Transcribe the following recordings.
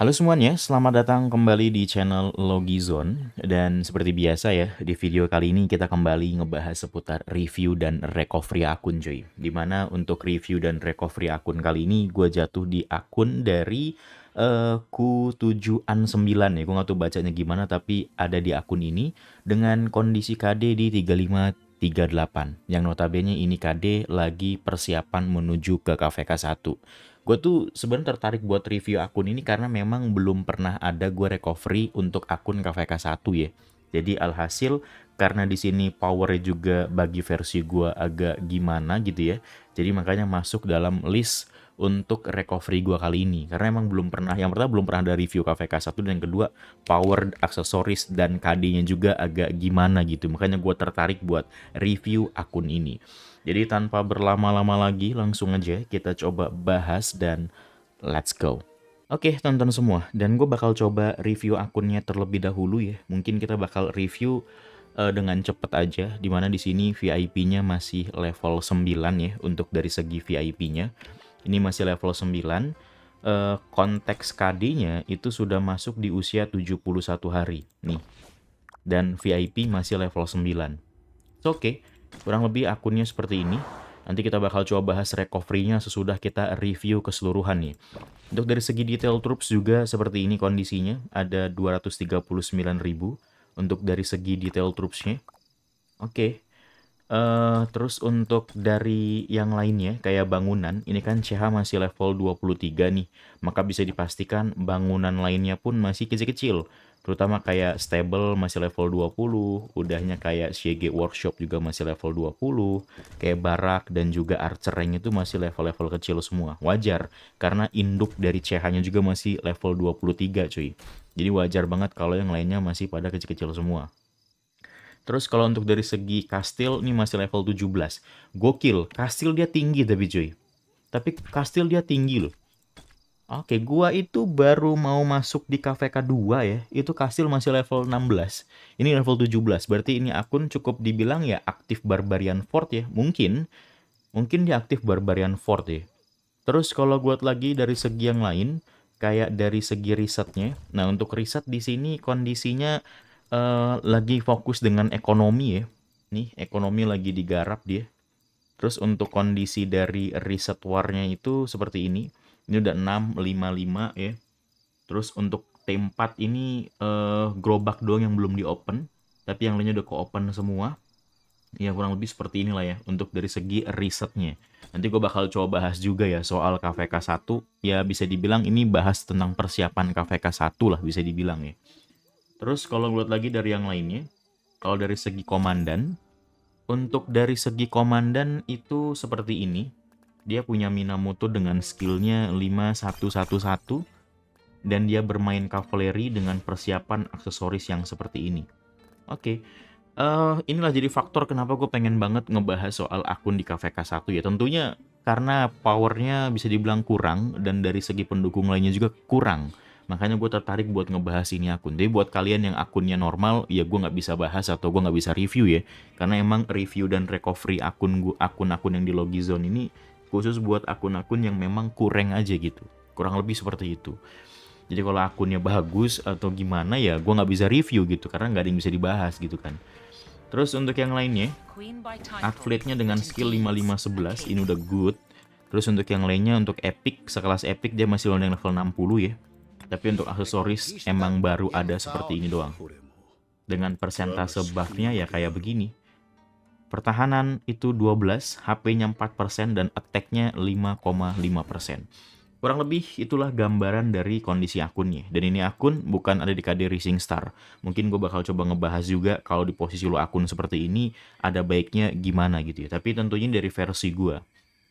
Halo semuanya, selamat datang kembali di channel Logizone Dan seperti biasa ya, di video kali ini kita kembali ngebahas seputar review dan recovery akun cuy Dimana untuk review dan recovery akun kali ini gue jatuh di akun dari eh, uh, Q7an9 ya Gue gak tau bacanya gimana tapi ada di akun ini Dengan kondisi KD di 35 38 yang notabene ini KD lagi persiapan menuju ke KVK 1 gue tuh sebenarnya tertarik buat review akun ini karena memang belum pernah ada gue recovery untuk akun KVK1 ya. Jadi alhasil karena di sini powernya juga bagi versi gue agak gimana gitu ya. Jadi makanya masuk dalam list untuk recovery gue kali ini karena emang belum pernah yang pertama belum pernah ada review KVK 1 dan yang kedua power aksesoris dan KD-nya juga agak gimana gitu makanya gue tertarik buat review akun ini jadi tanpa berlama-lama lagi, langsung aja kita coba bahas dan let's go. Oke, tonton semua. Dan gue bakal coba review akunnya terlebih dahulu ya. Mungkin kita bakal review uh, dengan cepet aja. Dimana di sini VIP-nya masih level 9 ya untuk dari segi VIP-nya. Ini masih level 9. Uh, eh, konteks KD-nya itu sudah masuk di usia 71 hari. Nih. Dan VIP masih level 9. Oke. Okay. Kurang lebih akunnya seperti ini. Nanti kita bakal coba bahas recovery-nya sesudah kita review keseluruhan nih. Untuk dari segi detail troops juga seperti ini kondisinya. Ada ribu untuk dari segi detail troops-nya. Oke. Okay. Uh, eh, terus untuk dari yang lainnya, kayak bangunan, ini kan CH masih level 23 nih. Maka bisa dipastikan bangunan lainnya pun masih kecil-kecil terutama kayak stable masih level 20, udahnya kayak CG workshop juga masih level 20, kayak barak dan juga archer rank itu masih level-level kecil semua. Wajar karena induk dari CH-nya juga masih level 23, cuy. Jadi wajar banget kalau yang lainnya masih pada kecil-kecil semua. Terus kalau untuk dari segi kastil ini masih level 17. Gokil, kastil dia tinggi tapi cuy. Tapi kastil dia tinggi loh. Oke, gua itu baru mau masuk di Cafe K2 ya. Itu Kasil masih level 16. Ini level 17. Berarti ini akun cukup dibilang ya aktif Barbarian Fort ya. Mungkin mungkin dia aktif Barbarian Fort ya. Terus kalau gua lagi dari segi yang lain, kayak dari segi risetnya. Nah, untuk riset di sini kondisinya uh, lagi fokus dengan ekonomi ya. Nih, ekonomi lagi digarap dia. Terus untuk kondisi dari riset warnya itu seperti ini. Ini udah 6, 5, 5 ya. Terus untuk T4 ini uh, gerobak doang yang belum di open, tapi yang lainnya udah ke open semua. Ya kurang lebih seperti inilah ya untuk dari segi risetnya. Nanti gue bakal coba bahas juga ya soal KVK 1. Ya bisa dibilang ini bahas tentang persiapan KVK 1 lah bisa dibilang ya. Terus kalau ngeliat lagi dari yang lainnya, kalau dari segi komandan, untuk dari segi komandan itu seperti ini. Dia punya Minamoto dengan skillnya 5-1-1-1 dan dia bermain kavaleri dengan persiapan aksesoris yang seperti ini. Oke, okay. uh, eh, inilah jadi faktor kenapa gue pengen banget ngebahas soal akun di KVK1 ya. Tentunya karena powernya bisa dibilang kurang dan dari segi pendukung lainnya juga kurang. Makanya gue tertarik buat ngebahas ini akun. Jadi buat kalian yang akunnya normal, ya gue nggak bisa bahas atau gue nggak bisa review ya. Karena emang review dan recovery akun akun-akun yang di Logizone ini khusus buat akun-akun yang memang kurang aja gitu kurang lebih seperti itu jadi kalau akunnya bagus atau gimana ya gue nggak bisa review gitu karena nggak ada yang bisa dibahas gitu kan terus untuk yang lainnya atletnya dengan skill 5511 ini udah good terus untuk yang lainnya untuk epic sekelas epic dia masih loading level 60 ya tapi untuk aksesoris emang baru ada seperti ini doang dengan persentase buffnya ya kayak begini Pertahanan itu 12, HP-nya 4%, dan attack-nya 5,5%. Kurang lebih itulah gambaran dari kondisi akunnya. Dan ini akun bukan ada di KD Racing Star. Mungkin gue bakal coba ngebahas juga kalau di posisi lo akun seperti ini ada baiknya gimana gitu ya. Tapi tentunya dari versi gue.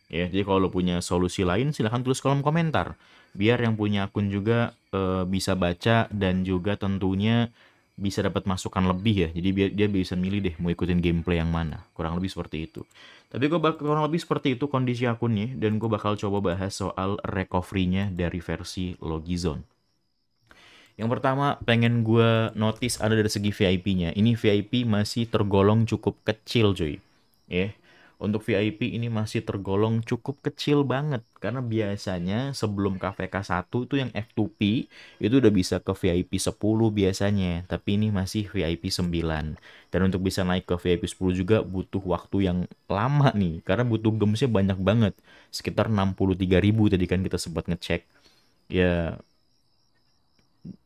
Ya, jadi kalau lo punya solusi lain silahkan tulis kolom komentar. Biar yang punya akun juga e, bisa baca dan juga tentunya bisa dapat masukan lebih ya jadi dia, dia bisa milih deh mau ikutin gameplay yang mana kurang lebih seperti itu tapi gue bakal kurang lebih seperti itu kondisi akunnya dan gue bakal coba bahas soal recovery-nya dari versi Logizone yang pertama pengen gue notice ada dari segi VIP-nya ini VIP masih tergolong cukup kecil cuy ya yeah. Untuk VIP ini masih tergolong cukup kecil banget karena biasanya sebelum KVK 1 itu yang F2P itu udah bisa ke VIP 10 biasanya, tapi ini masih VIP 9. Dan untuk bisa naik ke VIP 10 juga butuh waktu yang lama nih karena butuh gemsnya banyak banget. Sekitar 63.000 tadi kan kita sempat ngecek. Ya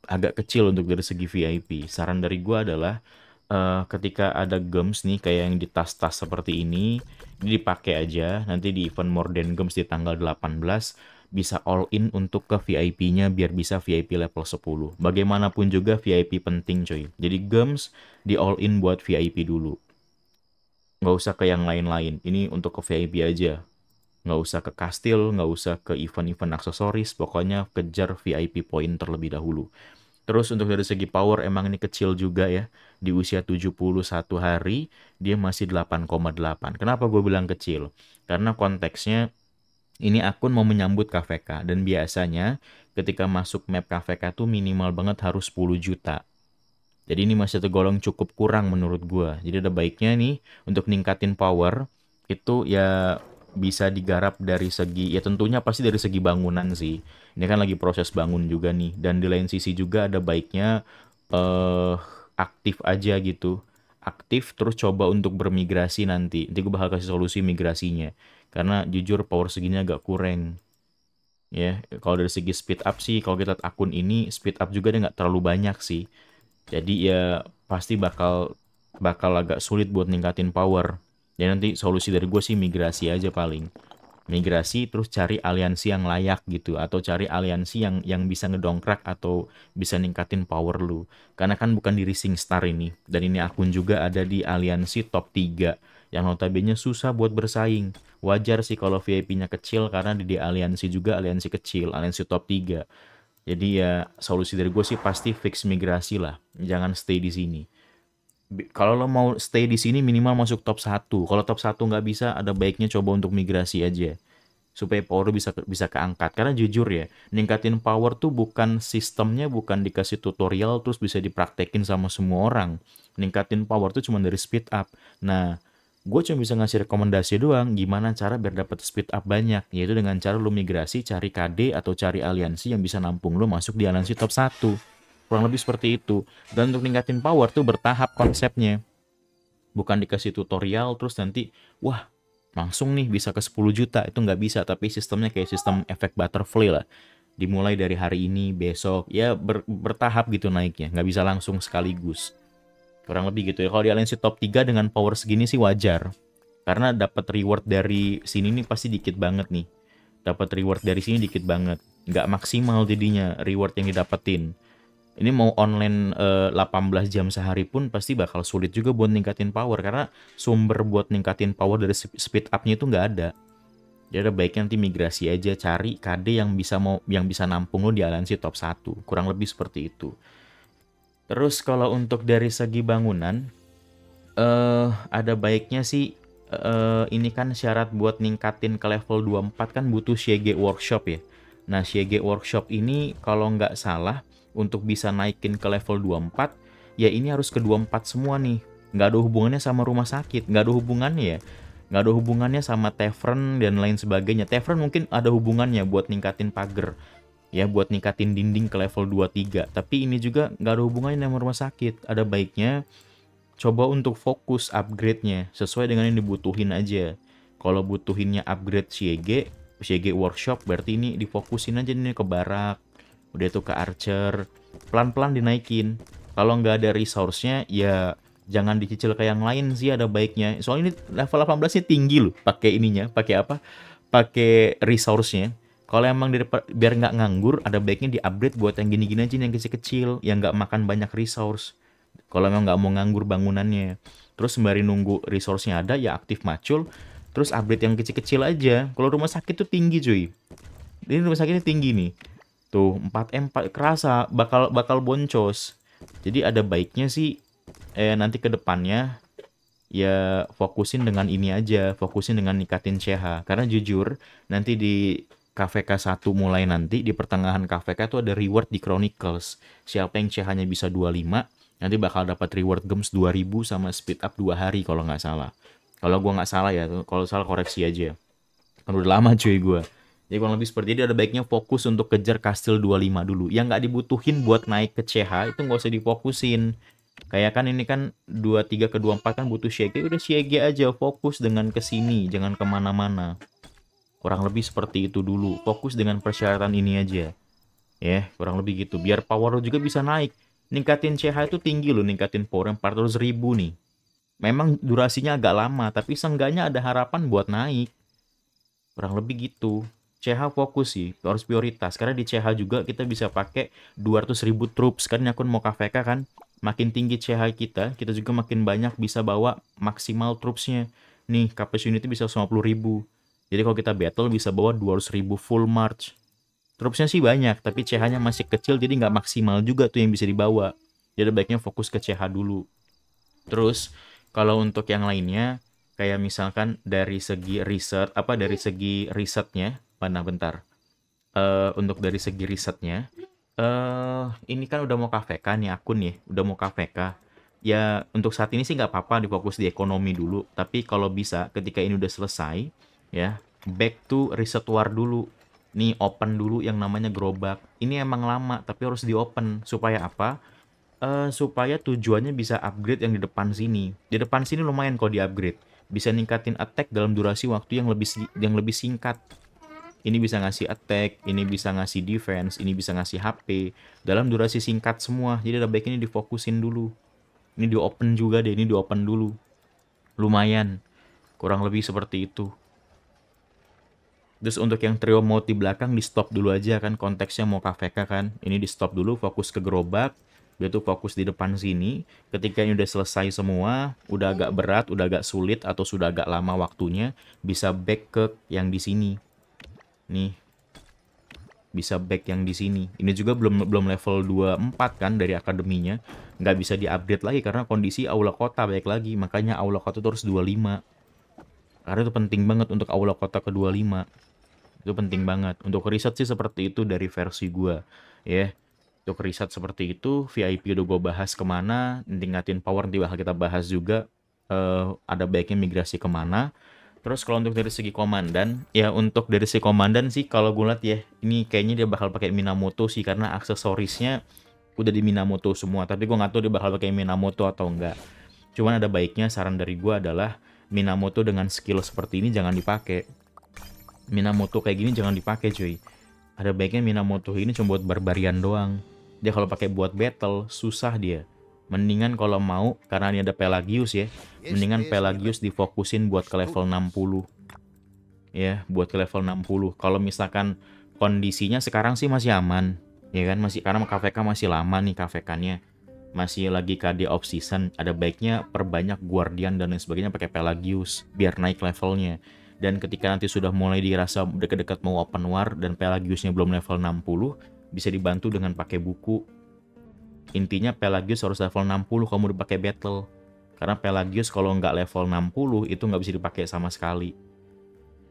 agak kecil untuk dari segi VIP. Saran dari gue adalah uh, ketika ada gems nih kayak yang di tas-tas seperti ini, ini dipakai aja. Nanti di event More Than Gems di tanggal 18 bisa all in untuk ke VIP-nya biar bisa VIP level 10. Bagaimanapun juga VIP penting coy. Jadi gems di all in buat VIP dulu. Nggak usah ke yang lain-lain. Ini untuk ke VIP aja. Nggak usah ke kastil, nggak usah ke event-event aksesoris. Pokoknya kejar VIP point terlebih dahulu. Terus untuk dari segi power emang ini kecil juga ya. Di usia 71 hari dia masih 8,8. Kenapa gue bilang kecil? Karena konteksnya ini akun mau menyambut KVK dan biasanya ketika masuk map KVK tuh minimal banget harus 10 juta. Jadi ini masih tergolong cukup kurang menurut gue. Jadi ada baiknya nih untuk ningkatin power itu ya bisa digarap dari segi ya tentunya pasti dari segi bangunan sih. Ini kan lagi proses bangun juga nih dan di lain sisi juga ada baiknya eh aktif aja gitu. Aktif terus coba untuk bermigrasi nanti. Nanti gue bakal kasih solusi migrasinya. Karena jujur power segini agak kurang. Ya, kalau dari segi speed up sih kalau kita lihat akun ini speed up juga dia nggak terlalu banyak sih. Jadi ya pasti bakal bakal agak sulit buat ningkatin power. Jadi ya, nanti solusi dari gue sih migrasi aja paling. Migrasi terus cari aliansi yang layak gitu atau cari aliansi yang yang bisa ngedongkrak atau bisa ningkatin power lu. Karena kan bukan di Rising Star ini dan ini akun juga ada di aliansi top 3 yang notabene susah buat bersaing. Wajar sih kalau VIP-nya kecil karena di, di aliansi juga aliansi kecil, aliansi top 3. Jadi ya solusi dari gue sih pasti fix migrasi lah, jangan stay di sini kalau lo mau stay di sini minimal masuk top 1. Kalau top 1 nggak bisa, ada baiknya coba untuk migrasi aja. Supaya power bisa bisa keangkat. Karena jujur ya, ningkatin power tuh bukan sistemnya, bukan dikasih tutorial terus bisa dipraktekin sama semua orang. Ningkatin power tuh cuma dari speed up. Nah, gue cuma bisa ngasih rekomendasi doang gimana cara biar dapat speed up banyak. Yaitu dengan cara lo migrasi, cari KD atau cari aliansi yang bisa nampung lo masuk di aliansi top 1 kurang lebih seperti itu dan untuk ningkatin power tuh bertahap konsepnya bukan dikasih tutorial terus nanti wah langsung nih bisa ke 10 juta itu nggak bisa tapi sistemnya kayak sistem efek butterfly lah dimulai dari hari ini besok ya ber, bertahap gitu naiknya nggak bisa langsung sekaligus kurang lebih gitu ya kalau di aliansi top 3 dengan power segini sih wajar karena dapat reward dari sini nih pasti dikit banget nih dapat reward dari sini dikit banget nggak maksimal jadinya reward yang didapetin ini mau online eh, 18 jam sehari pun pasti bakal sulit juga buat ningkatin power karena sumber buat ningkatin power dari speed up-nya itu nggak ada. Jadi ada baiknya nanti migrasi aja cari KD yang bisa mau yang bisa nampung lo di aliansi top 1. Kurang lebih seperti itu. Terus kalau untuk dari segi bangunan eh uh, ada baiknya sih uh, ini kan syarat buat ningkatin ke level 24 kan butuh CG workshop ya. Nah, CG workshop ini kalau nggak salah untuk bisa naikin ke level 24, ya ini harus ke 24 semua nih. Nggak ada hubungannya sama rumah sakit, nggak ada hubungannya ya. Nggak ada hubungannya sama tavern dan lain sebagainya. Tavern mungkin ada hubungannya buat ningkatin pagar, ya buat ningkatin dinding ke level 23. Tapi ini juga nggak ada hubungannya sama rumah sakit. Ada baiknya coba untuk fokus upgrade-nya sesuai dengan yang dibutuhin aja. Kalau butuhinnya upgrade CG, e CG e workshop berarti ini difokusin aja nih ke barak, udah itu ke archer pelan-pelan dinaikin kalau nggak ada resource-nya ya jangan dicicil ke yang lain sih ada baiknya soalnya ini level 18 nya tinggi loh pakai ininya pakai apa pakai resource-nya kalau emang biar nggak nganggur ada baiknya di upgrade buat yang gini-gini aja yang kecil-kecil yang nggak makan banyak resource kalau emang nggak mau nganggur bangunannya terus sembari nunggu resource-nya ada ya aktif macul terus upgrade yang kecil-kecil aja kalau rumah sakit tuh tinggi cuy ini rumah sakitnya tinggi nih Tuh, gitu. 4M kerasa bakal bakal boncos. Jadi ada baiknya sih eh nanti ke depannya ya fokusin dengan ini aja, fokusin dengan nikatin CH. Karena jujur, nanti di KVK 1 mulai nanti di pertengahan KVK itu ada reward di Chronicles. Siapa yang CH-nya bisa 25, nanti bakal dapat reward gems 2000 sama speed up 2 hari kalau nggak salah. Kalau gua nggak salah ya, kalau salah koreksi aja. Kan udah lama cuy gua. Jadi kurang lebih seperti itu ada baiknya fokus untuk kejar kastil 25 dulu. Yang nggak dibutuhin buat naik ke CH itu nggak usah difokusin. Kayak kan ini kan 23 ke 24 kan butuh CG. udah CG aja fokus dengan ke sini, jangan kemana-mana. Kurang lebih seperti itu dulu, fokus dengan persyaratan ini aja. Ya, kurang lebih gitu, biar power juga bisa naik. Ningkatin CH itu tinggi loh, ningkatin power yang 400 ribu nih. Memang durasinya agak lama, tapi seenggaknya ada harapan buat naik. Kurang lebih gitu. CH fokus sih, harus prioritas. Karena di CH juga kita bisa pakai 200 ribu troops. Karena aku akun mau KVK kan. Makin tinggi CH kita, kita juga makin banyak bisa bawa maksimal troopsnya. Nih, Kapas unitnya bisa 50 ribu. Jadi kalau kita battle bisa bawa 200 ribu full march. Troopsnya sih banyak, tapi CH-nya masih kecil jadi nggak maksimal juga tuh yang bisa dibawa. Jadi baiknya fokus ke CH dulu. Terus, kalau untuk yang lainnya, kayak misalkan dari segi riset, apa dari segi risetnya, mana bentar. Uh, untuk dari segi risetnya, uh, ini kan udah mau KVK kan, nih akun nih, udah mau KVK. Ya untuk saat ini sih nggak apa-apa difokus di ekonomi dulu. Tapi kalau bisa ketika ini udah selesai, ya back to riset war dulu. Nih open dulu yang namanya gerobak. Ini emang lama tapi harus di open supaya apa? uh, supaya tujuannya bisa upgrade yang di depan sini. Di depan sini lumayan kalau di upgrade, bisa ningkatin attack dalam durasi waktu yang lebih yang lebih singkat ini bisa ngasih attack, ini bisa ngasih defense, ini bisa ngasih HP. Dalam durasi singkat semua, jadi ada baiknya ini difokusin dulu. Ini di open juga deh, ini di open dulu. Lumayan, kurang lebih seperti itu. Terus untuk yang trio mode di belakang di stop dulu aja kan konteksnya mau KVK kan. Ini di stop dulu fokus ke gerobak, dia tuh fokus di depan sini. Ketika ini udah selesai semua, udah agak berat, udah agak sulit atau sudah agak lama waktunya, bisa back ke yang di sini. Nih. Bisa back yang di sini. Ini juga belum belum level 24 kan dari akademinya. Nggak bisa diupdate lagi karena kondisi aula kota baik lagi. Makanya aula kota itu harus 25. Karena itu penting banget untuk aula kota ke 25. Itu penting banget. Untuk riset sih seperti itu dari versi gua. Ya. untuk riset seperti itu VIP udah gue bahas kemana tingkatin power nanti bakal kita bahas juga uh, ada baiknya migrasi kemana Terus kalau untuk dari segi komandan, ya untuk dari segi komandan sih kalau gue lihat ya, ini kayaknya dia bakal pakai Minamoto sih karena aksesorisnya udah di Minamoto semua. Tapi gue nggak tahu dia bakal pakai Minamoto atau enggak. Cuman ada baiknya saran dari gue adalah Minamoto dengan skill seperti ini jangan dipakai. Minamoto kayak gini jangan dipakai cuy. Ada baiknya Minamoto ini cuma buat barbarian doang. Dia kalau pakai buat battle susah dia mendingan kalau mau karena ini ada Pelagius ya mendingan Pelagius difokusin buat ke level 60 ya buat ke level 60 kalau misalkan kondisinya sekarang sih masih aman ya kan masih karena KVK masih lama nih KVK-nya masih lagi KD off season ada baiknya perbanyak Guardian dan lain sebagainya pakai Pelagius biar naik levelnya dan ketika nanti sudah mulai dirasa dekat-dekat mau open war dan Pelagiusnya belum level 60 bisa dibantu dengan pakai buku Intinya Pelagius harus level 60 kamu dipakai battle. Karena Pelagius kalau nggak level 60 itu nggak bisa dipakai sama sekali.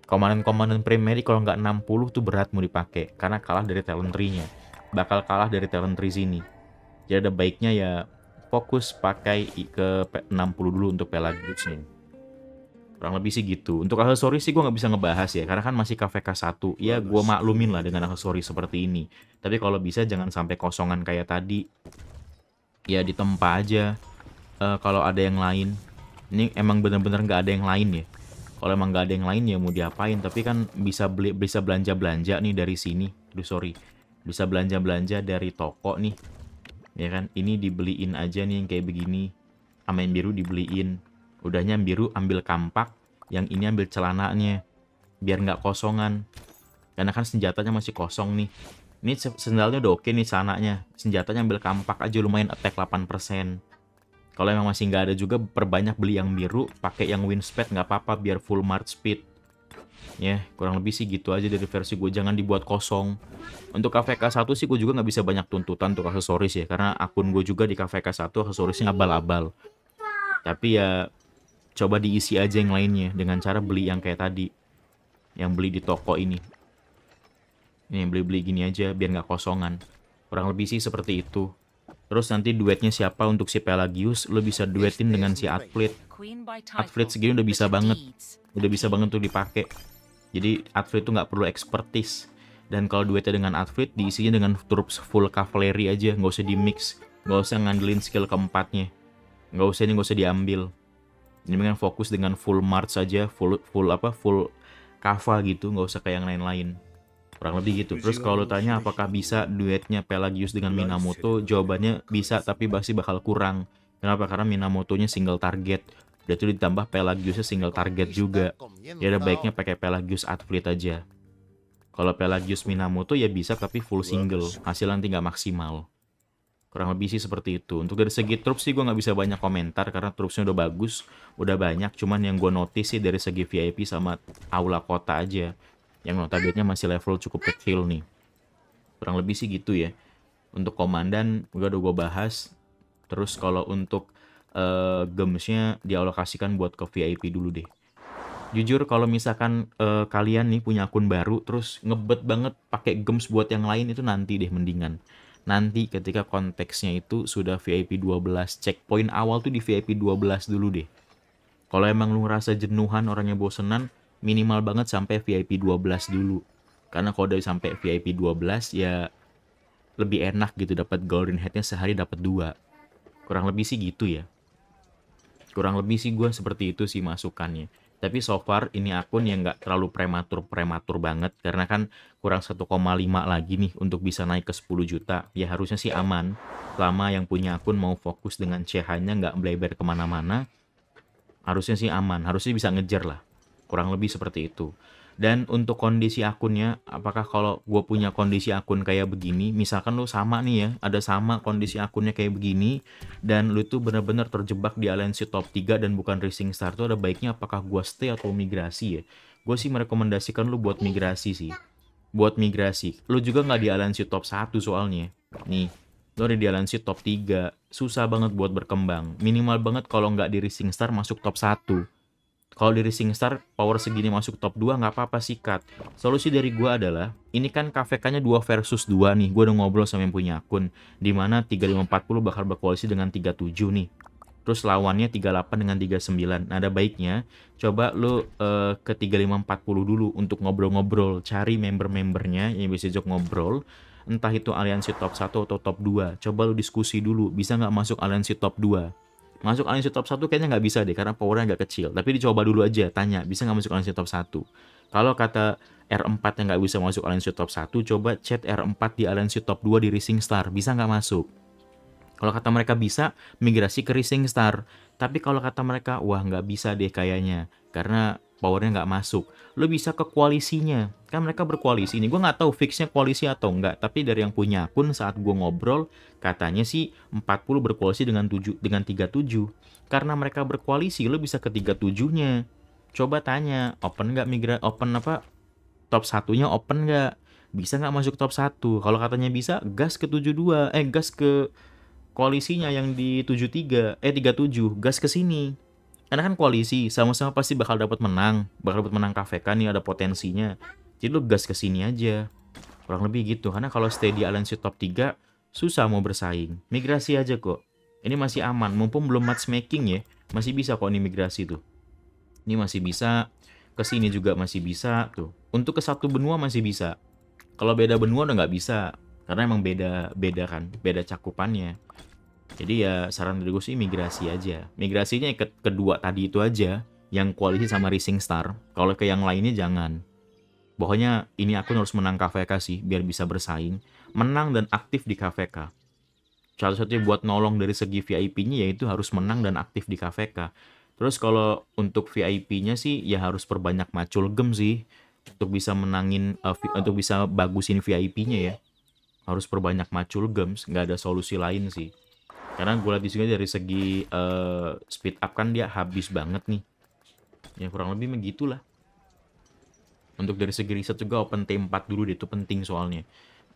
Komandan-komandan primary kalau nggak 60 tuh berat mau dipakai. Karena kalah dari talent nya Bakal kalah dari talent tree sini. Jadi ada baiknya ya fokus pakai ke 60 dulu untuk Pelagius nih. Kurang lebih sih gitu. Untuk aksesoris sih gue nggak bisa ngebahas ya, karena kan masih KVK 1. Ya gue maklumin lah dengan aksesoris seperti ini. Tapi kalau bisa jangan sampai kosongan kayak tadi ya ditempa aja uh, kalau ada yang lain ini emang bener-bener nggak -bener ada yang lain ya kalau emang nggak ada yang lain ya mau diapain tapi kan bisa beli bisa belanja belanja nih dari sini Duh sorry bisa belanja belanja dari toko nih ya kan ini dibeliin aja nih yang kayak begini sama yang biru dibeliin udahnya biru ambil kampak yang ini ambil celananya biar nggak kosongan karena kan senjatanya masih kosong nih ini sendalnya udah oke nih sananya. Senjatanya ambil kampak aja lumayan attack 8%. Kalau emang masih nggak ada juga, perbanyak beli yang biru, pakai yang wind speed nggak apa-apa biar full march speed. Ya, yeah, kurang lebih sih gitu aja dari versi gue, jangan dibuat kosong. Untuk KVK 1 sih gue juga nggak bisa banyak tuntutan untuk aksesoris ya, karena akun gue juga di KVK 1 aksesorisnya abal-abal. Tapi ya, coba diisi aja yang lainnya dengan cara beli yang kayak tadi. Yang beli di toko ini ini beli-beli gini aja biar nggak kosongan kurang lebih sih seperti itu terus nanti duetnya siapa untuk si Pelagius lo bisa duetin dengan si atlet atlet segini udah bisa banget udah bisa banget tuh dipakai jadi atlet tuh nggak perlu expertise dan kalau duetnya dengan atlet diisinya dengan troops full cavalry aja nggak usah di mix nggak usah ngandelin skill keempatnya nggak usah ini nggak usah diambil ini mungkin fokus dengan full march saja full full apa full kava gitu nggak usah kayak yang lain-lain kurang lebih gitu terus kalau lu tanya apakah bisa duetnya Pelagius dengan Minamoto ya. jawabannya bisa tapi pasti bakal kurang kenapa karena Minamoto-nya single target dan itu ditambah Pelagiusnya single target juga ya ada baiknya pakai Pelagius atlet aja kalau Pelagius Minamoto ya bisa tapi full single hasil nanti nggak maksimal kurang lebih sih seperti itu untuk dari segi troops sih gue nggak bisa banyak komentar karena troopsnya udah bagus udah banyak cuman yang gue notice sih dari segi VIP sama aula kota aja yang notabene masih level cukup kecil nih. Kurang lebih sih gitu ya. Untuk komandan gue udah gue bahas. Terus kalau untuk uh, eh, gemesnya dialokasikan buat ke VIP dulu deh. Jujur kalau misalkan uh, kalian nih punya akun baru terus ngebet banget pakai gems buat yang lain itu nanti deh mendingan. Nanti ketika konteksnya itu sudah VIP 12, checkpoint awal tuh di VIP 12 dulu deh. Kalau emang lu ngerasa jenuhan orangnya bosenan, minimal banget sampai VIP 12 dulu. Karena kalau dari sampai VIP 12 ya lebih enak gitu dapat golden headnya sehari dapat dua. Kurang lebih sih gitu ya. Kurang lebih sih gue seperti itu sih masukannya. Tapi so far ini akun yang nggak terlalu prematur-prematur banget karena kan kurang 1,5 lagi nih untuk bisa naik ke 10 juta. Ya harusnya sih aman selama yang punya akun mau fokus dengan CH-nya nggak bleber kemana-mana. Harusnya sih aman, harusnya bisa ngejar lah kurang lebih seperti itu dan untuk kondisi akunnya apakah kalau gue punya kondisi akun kayak begini misalkan lu sama nih ya ada sama kondisi akunnya kayak begini dan lu tuh bener-bener terjebak di aliansi top 3 dan bukan racing star tuh ada baiknya apakah gue stay atau migrasi ya gue sih merekomendasikan lu buat migrasi sih buat migrasi lu juga nggak di aliansi top 1 soalnya nih lo ada di aliansi top 3 susah banget buat berkembang minimal banget kalau nggak di racing star masuk top 1 kalau dari SingStar power segini masuk top 2 nggak apa-apa sih sikat. Solusi dari gue adalah, ini kan KVK-nya 2 versus 2 nih, gue udah ngobrol sama yang punya akun, dimana 3540 bakal berkoalisi dengan 37 nih. Terus lawannya 38 dengan 39. Nah, ada baiknya coba lu uh, ke 3540 dulu untuk ngobrol-ngobrol, cari member-membernya yang bisa jok ngobrol entah itu aliansi top 1 atau top 2. Coba lu diskusi dulu, bisa nggak masuk aliansi top 2 masuk aliansi top 1 kayaknya nggak bisa deh karena powernya nggak kecil. Tapi dicoba dulu aja, tanya bisa nggak masuk aliansi top 1. Kalau kata R4 yang nggak bisa masuk aliansi top 1, coba chat R4 di aliansi top 2 di rising Star, bisa nggak masuk? Kalau kata mereka bisa, migrasi ke rising Star. Tapi kalau kata mereka, wah nggak bisa deh kayaknya. Karena powernya nggak masuk. Lo bisa ke koalisinya. Kan mereka berkoalisi. Ini gue nggak tahu fixnya koalisi atau nggak. Tapi dari yang punya pun saat gue ngobrol, katanya sih 40 berkoalisi dengan 7 dengan 37. Karena mereka berkoalisi, lo bisa ke 37-nya. Coba tanya, open nggak migra open apa top satunya open nggak? Bisa nggak masuk top 1? Kalau katanya bisa, gas ke 72. Eh, gas ke koalisinya yang di 73, eh 37, gas ke sini karena kan koalisi sama-sama pasti bakal dapat menang bakal dapat menang KVK nih ada potensinya jadi lu gas ke sini aja kurang lebih gitu karena kalau stay di aliansi top 3 susah mau bersaing migrasi aja kok ini masih aman mumpung belum matchmaking ya masih bisa kok ini migrasi tuh ini masih bisa ke sini juga masih bisa tuh untuk ke satu benua masih bisa kalau beda benua udah nggak bisa karena emang beda beda kan beda cakupannya jadi ya saran dari gue sih migrasi aja. Migrasinya ke kedua tadi itu aja, yang koalisi sama Rising Star. Kalau ke yang lainnya jangan. Pokoknya ini aku harus menang KVK sih, biar bisa bersaing. Menang dan aktif di KVK. Salah satunya buat nolong dari segi VIP-nya yaitu harus menang dan aktif di KVK. Terus kalau untuk VIP-nya sih ya harus perbanyak macul gem sih untuk bisa menangin uh, untuk bisa bagusin VIP-nya ya harus perbanyak macul gems nggak ada solusi lain sih karena gue lihat di sini dari segi uh, speed up kan dia habis banget nih. Ya kurang lebih begitulah. Untuk dari segi riset juga open tempat dulu deh, itu penting soalnya.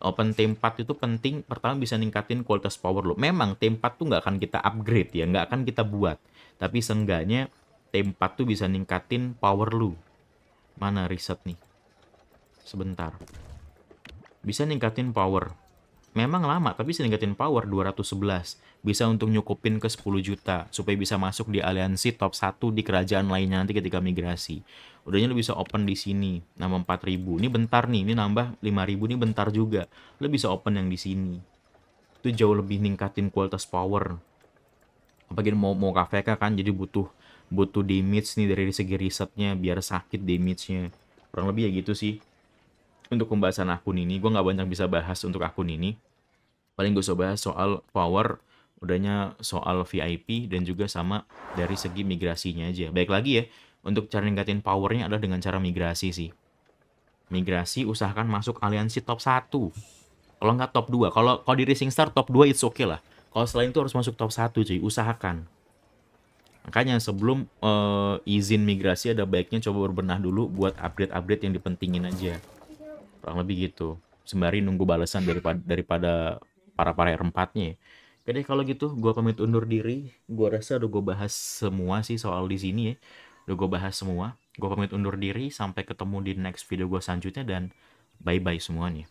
Open tempat itu penting, pertama bisa ningkatin kualitas power lo. Memang tempat tuh nggak akan kita upgrade ya, nggak akan kita buat. Tapi seenggaknya tempat tuh bisa ningkatin power lu. Mana riset nih? Sebentar. Bisa ningkatin power memang lama tapi ningkatin Power 211 bisa untuk nyukupin ke 10 juta supaya bisa masuk di aliansi top 1 di kerajaan lainnya nanti ketika migrasi. Udahnya lo bisa open di sini nama 4000. Ini bentar nih, ini nambah 5000 ini bentar juga. Lo bisa open yang di sini. Itu jauh lebih ningkatin kualitas power. Apalagi mau mau kafe kan jadi butuh butuh damage nih dari segi risetnya biar sakit damage-nya. Kurang lebih ya gitu sih. Untuk pembahasan akun ini, gue nggak banyak bisa bahas untuk akun ini paling gue coba soal power udahnya soal VIP dan juga sama dari segi migrasinya aja. Baik lagi ya, untuk cara ningkatin powernya adalah dengan cara migrasi sih. Migrasi usahakan masuk aliansi top 1. Kalau nggak top 2. Kalau kalau di Racing Star top 2 it's okay lah. Kalau selain itu harus masuk top 1 cuy, usahakan. Makanya sebelum uh, izin migrasi ada baiknya coba berbenah dulu buat update-update yang dipentingin aja. Kurang lebih gitu. Sembari nunggu balasan daripada daripada para-para rempatnya ya. Oke deh kalau gitu gue pamit undur diri. Gue rasa udah gue bahas semua sih soal di sini ya. Udah gue bahas semua. Gue pamit undur diri sampai ketemu di next video gue selanjutnya dan bye-bye semuanya.